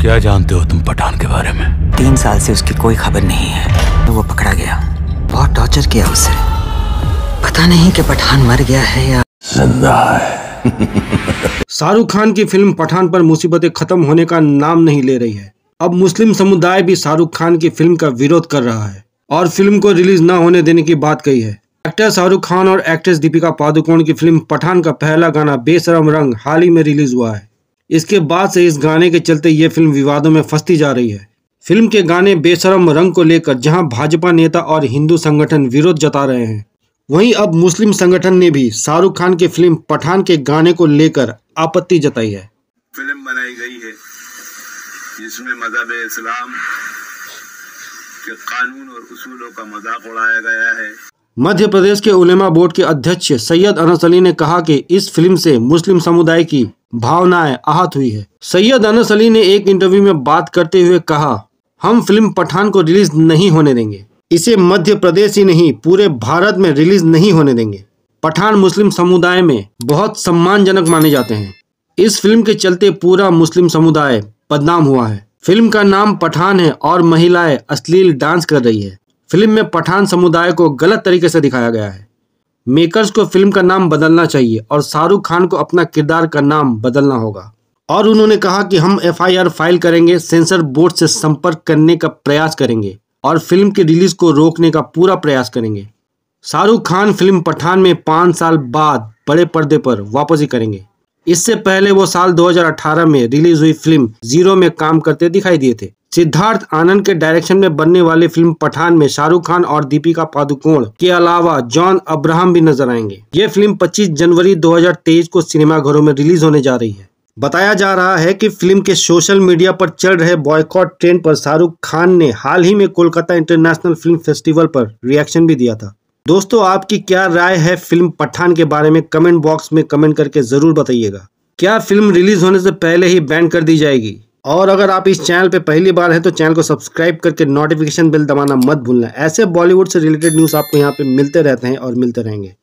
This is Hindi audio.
क्या जानते हो तुम पठान के बारे में तीन साल से उसकी कोई खबर नहीं है तो वो पकड़ा गया बहुत टॉर्चर किया उसे पता नहीं कि पठान मर गया है या जिंदा है शाहरुख खान की फिल्म पठान पर मुसीबतें खत्म होने का नाम नहीं ले रही है अब मुस्लिम समुदाय भी शाहरुख खान की फिल्म का विरोध कर रहा है और फिल्म को रिलीज न होने देने की बात कही है एक्टर शाहरुख खान और एक्ट्रेस दीपिका पादुकोण की फिल्म पठान का पहला गाना बेसरम रंग हाल ही में रिलीज हुआ है इसके बाद से इस गाने के चलते ये फिल्म विवादों में फंसती जा रही है फिल्म के गाने बेशरम रंग को लेकर जहां भाजपा नेता और हिंदू संगठन विरोध जता रहे हैं वहीं अब मुस्लिम संगठन ने भी शाहरुख खान की फिल्म पठान के गाने को लेकर आपत्ति जताई है फिल्म बनाई गई है जिसमें मजहब इस्लाम के कानून और उसूलों का मजाक उड़ाया गया है मध्य प्रदेश के उलेमा बोर्ड के अध्यक्ष सैयद अनस अली ने कहा कि इस फिल्म से मुस्लिम समुदाय की भावनाएं आहत हुई है सैयद अनस अली ने एक इंटरव्यू में बात करते हुए कहा हम फिल्म पठान को रिलीज नहीं होने देंगे इसे मध्य प्रदेश ही नहीं पूरे भारत में रिलीज नहीं होने देंगे पठान मुस्लिम समुदाय में बहुत सम्मानजनक माने जाते हैं इस फिल्म के चलते पूरा मुस्लिम समुदाय बदनाम हुआ है फिल्म का नाम पठान है और महिलाएं अश्लील डांस कर रही है फिल्म में पठान समुदाय को गलत तरीके से दिखाया गया है मेकर्स को फिल्म का नाम बदलना चाहिए और शाहरुख खान को अपना किरदार का नाम बदलना होगा और उन्होंने कहा कि हम एफआईआर फाइल करेंगे सेंसर बोर्ड से संपर्क करने का प्रयास करेंगे और फिल्म की रिलीज को रोकने का पूरा प्रयास करेंगे शाहरुख खान फिल्म पठान में पाँच साल बाद बड़े पर्दे पर वापसी करेंगे इससे पहले वो साल 2018 में रिलीज हुई फिल्म जीरो में काम करते दिखाई दिए थे सिद्धार्थ आनंद के डायरेक्शन में बनने वाली फिल्म पठान में शाहरुख खान और दीपिका पादुकोण के अलावा जॉन अब्राहम भी नजर आएंगे ये फिल्म 25 जनवरी 2023 को सिनेमाघरों में रिलीज होने जा रही है बताया जा रहा है कि फिल्म के सोशल मीडिया पर चल रहे बॉयकॉट ट्रेंड पर शाहरुख खान ने हाल ही में कोलकाता इंटरनेशनल फिल्म फेस्टिवल पर रिएक्शन भी दिया था दोस्तों आपकी क्या राय है फिल्म पठान के बारे में कमेंट बॉक्स में कमेंट करके ज़रूर बताइएगा क्या फिल्म रिलीज होने से पहले ही बैन कर दी जाएगी और अगर आप इस चैनल पे पहली बार हैं तो चैनल को सब्सक्राइब करके नोटिफिकेशन बिल दबाना मत भूलना ऐसे बॉलीवुड से रिलेटेड न्यूज़ आपको यहाँ पे मिलते रहते हैं और मिलते रहेंगे